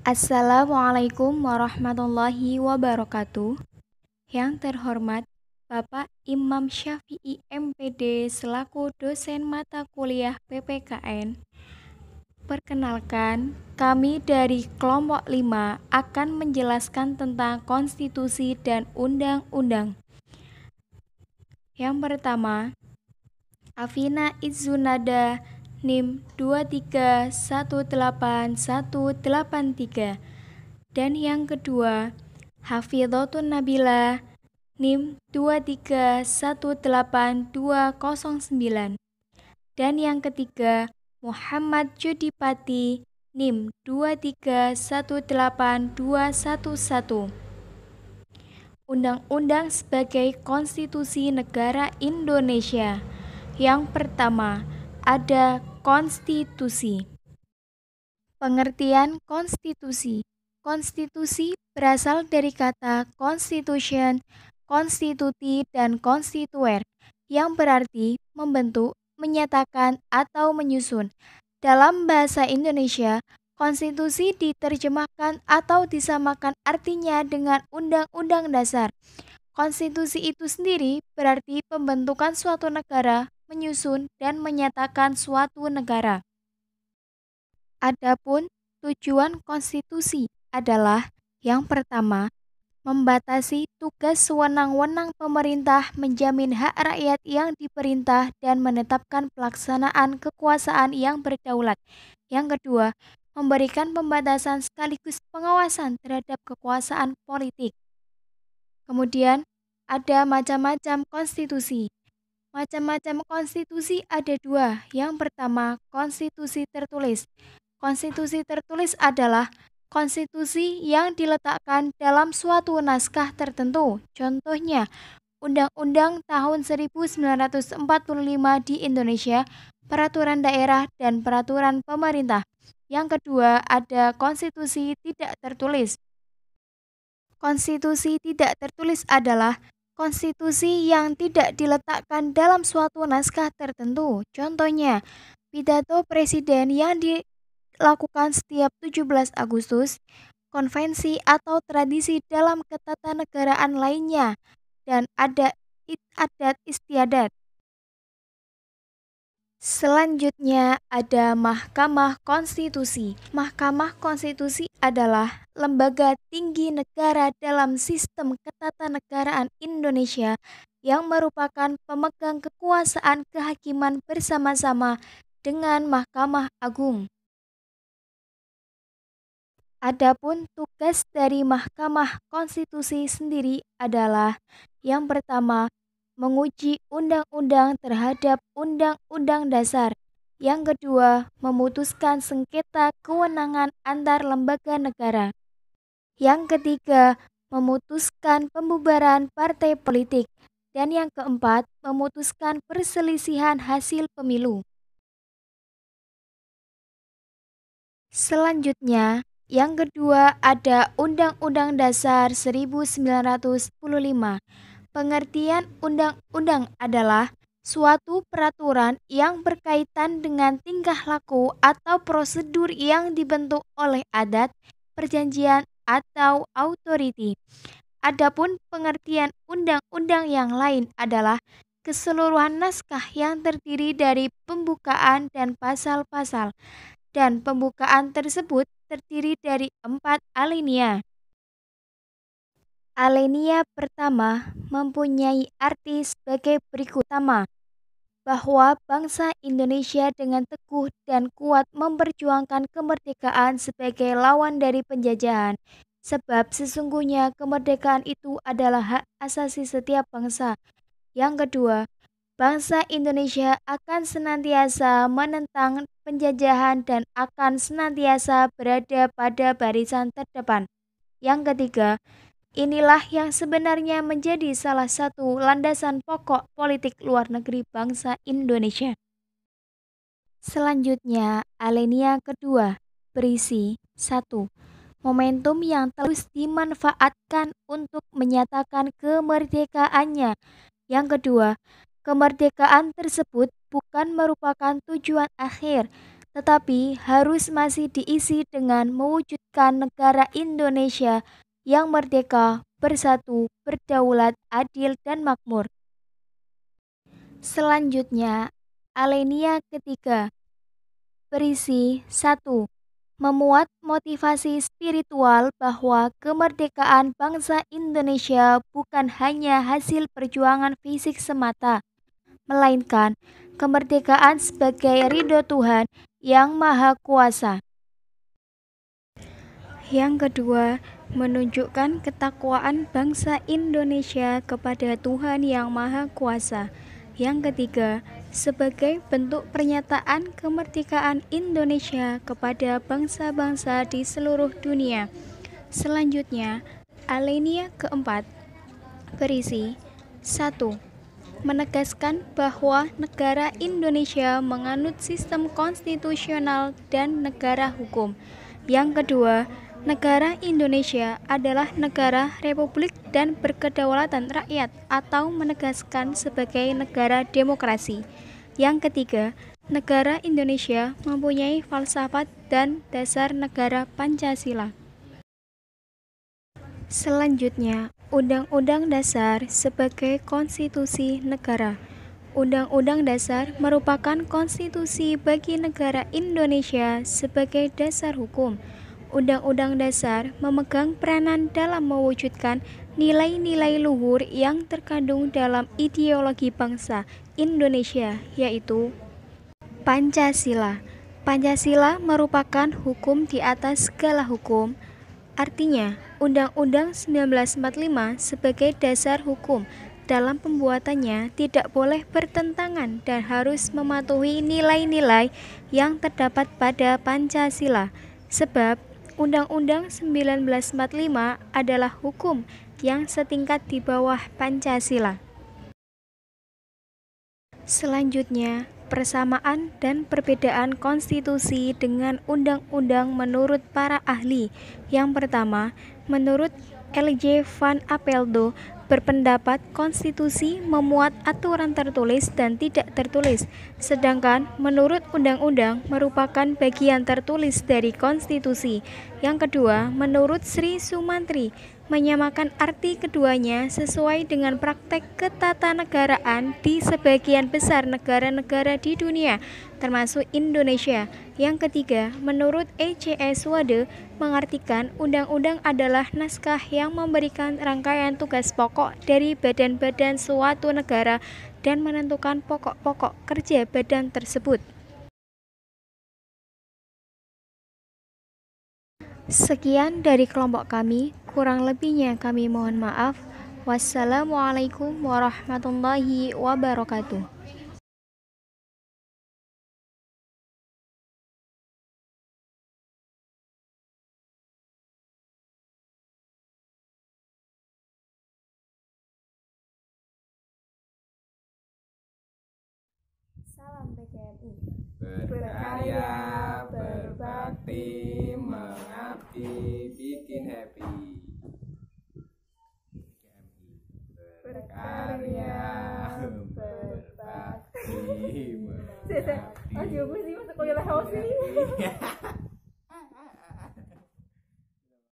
Assalamualaikum warahmatullahi wabarakatuh. Yang terhormat Bapak Imam Syafi'i MPD selaku dosen mata kuliah PPKN. Perkenalkan, kami dari kelompok 5 akan menjelaskan tentang konstitusi dan undang-undang. Yang pertama, Afina Izunada NIM 2318183 dan yang kedua Hafidhotun Nabila NIM 2318209 dan yang ketiga Muhammad Judipati NIM 2318211 Undang-Undang sebagai Konstitusi Negara Indonesia. Yang pertama, ada Konstitusi Pengertian konstitusi Konstitusi berasal dari kata constitution, konstituti, dan konstituer, yang berarti membentuk, menyatakan, atau menyusun. Dalam bahasa Indonesia, konstitusi diterjemahkan atau disamakan artinya dengan undang-undang dasar. Konstitusi itu sendiri berarti pembentukan suatu negara menyusun, dan menyatakan suatu negara. Adapun tujuan konstitusi adalah yang pertama, membatasi tugas sewenang-wenang pemerintah menjamin hak rakyat yang diperintah dan menetapkan pelaksanaan kekuasaan yang berdaulat. Yang kedua, memberikan pembatasan sekaligus pengawasan terhadap kekuasaan politik. Kemudian, ada macam-macam konstitusi. Macam-macam konstitusi ada dua. Yang pertama, konstitusi tertulis. Konstitusi tertulis adalah konstitusi yang diletakkan dalam suatu naskah tertentu. Contohnya, Undang-Undang Tahun 1945 di Indonesia, Peraturan Daerah dan Peraturan Pemerintah. Yang kedua, ada konstitusi tidak tertulis. Konstitusi tidak tertulis adalah konstitusi yang tidak diletakkan dalam suatu naskah tertentu. Contohnya, pidato presiden yang dilakukan setiap 17 Agustus, konvensi atau tradisi dalam ketatanegaraan lainnya, dan ada adat istiadat. Selanjutnya ada Mahkamah Konstitusi. Mahkamah Konstitusi adalah lembaga tinggi negara dalam sistem ketatanegaraan Indonesia yang merupakan pemegang kekuasaan kehakiman bersama-sama dengan Mahkamah Agung. Adapun tugas dari Mahkamah Konstitusi sendiri adalah yang pertama menguji undang-undang terhadap undang-undang dasar. Yang kedua, memutuskan sengketa kewenangan antar lembaga negara. Yang ketiga, memutuskan pembubaran partai politik. Dan yang keempat, memutuskan perselisihan hasil pemilu. Selanjutnya, yang kedua ada Undang-Undang Dasar 1945. Pengertian undang-undang adalah suatu peraturan yang berkaitan dengan tingkah laku atau prosedur yang dibentuk oleh adat, perjanjian, atau authority. Adapun pengertian undang-undang yang lain adalah keseluruhan naskah yang terdiri dari pembukaan dan pasal-pasal, dan pembukaan tersebut terdiri dari empat alinea. Alenia pertama mempunyai arti sebagai berikut sama bahwa bangsa Indonesia dengan teguh dan kuat memperjuangkan kemerdekaan sebagai lawan dari penjajahan sebab sesungguhnya kemerdekaan itu adalah hak asasi setiap bangsa. Yang kedua, bangsa Indonesia akan senantiasa menentang penjajahan dan akan senantiasa berada pada barisan terdepan. Yang ketiga, Inilah yang sebenarnya menjadi salah satu landasan pokok politik luar negeri bangsa Indonesia. Selanjutnya, alenia kedua berisi satu Momentum yang terus dimanfaatkan untuk menyatakan kemerdekaannya. Yang kedua, kemerdekaan tersebut bukan merupakan tujuan akhir, tetapi harus masih diisi dengan mewujudkan negara Indonesia yang merdeka, bersatu, berdaulat, adil, dan makmur. Selanjutnya, alenia ketiga berisi satu Memuat motivasi spiritual bahwa kemerdekaan bangsa Indonesia bukan hanya hasil perjuangan fisik semata, melainkan kemerdekaan sebagai ridho Tuhan yang Maha Kuasa. Yang kedua, menunjukkan ketakwaan bangsa Indonesia kepada Tuhan Yang Maha Kuasa. Yang ketiga, sebagai bentuk pernyataan kemerdekaan Indonesia kepada bangsa-bangsa di seluruh dunia. Selanjutnya, alinea keempat berisi satu Menegaskan bahwa negara Indonesia menganut sistem konstitusional dan negara hukum. Yang kedua, Negara Indonesia adalah negara republik dan berkedaulatan rakyat atau menegaskan sebagai negara demokrasi. Yang ketiga, negara Indonesia mempunyai falsafat dan dasar negara Pancasila. Selanjutnya, Undang-Undang Dasar sebagai konstitusi negara. Undang-Undang Dasar merupakan konstitusi bagi negara Indonesia sebagai dasar hukum Undang-Undang Dasar memegang peranan dalam mewujudkan nilai-nilai luhur yang terkandung dalam ideologi bangsa Indonesia, yaitu Pancasila. Pancasila merupakan hukum di atas segala hukum. Artinya, Undang-Undang 1945 sebagai dasar hukum dalam pembuatannya tidak boleh bertentangan dan harus mematuhi nilai-nilai yang terdapat pada Pancasila. Sebab Undang-Undang 1945 adalah hukum yang setingkat di bawah Pancasila. Selanjutnya, persamaan dan perbedaan konstitusi dengan undang-undang menurut para ahli. Yang pertama, menurut LJ van Apeldo, berpendapat konstitusi memuat aturan tertulis dan tidak tertulis, sedangkan menurut undang-undang merupakan bagian tertulis dari konstitusi. Yang kedua, menurut Sri Sumantri, menyamakan arti keduanya sesuai dengan praktek ketatanegaraan di sebagian besar negara-negara di dunia, termasuk Indonesia. Yang ketiga, menurut ECS Wade, mengartikan undang-undang adalah naskah yang memberikan rangkaian tugas pokok dari badan-badan suatu negara dan menentukan pokok-pokok kerja badan tersebut. Sekian dari kelompok kami. Kurang lebihnya kami mohon maaf. Wassalamualaikum warahmatullahi wabarakatuh. Berkarya, berbakti, mengabdi, bikin happy. Yeah.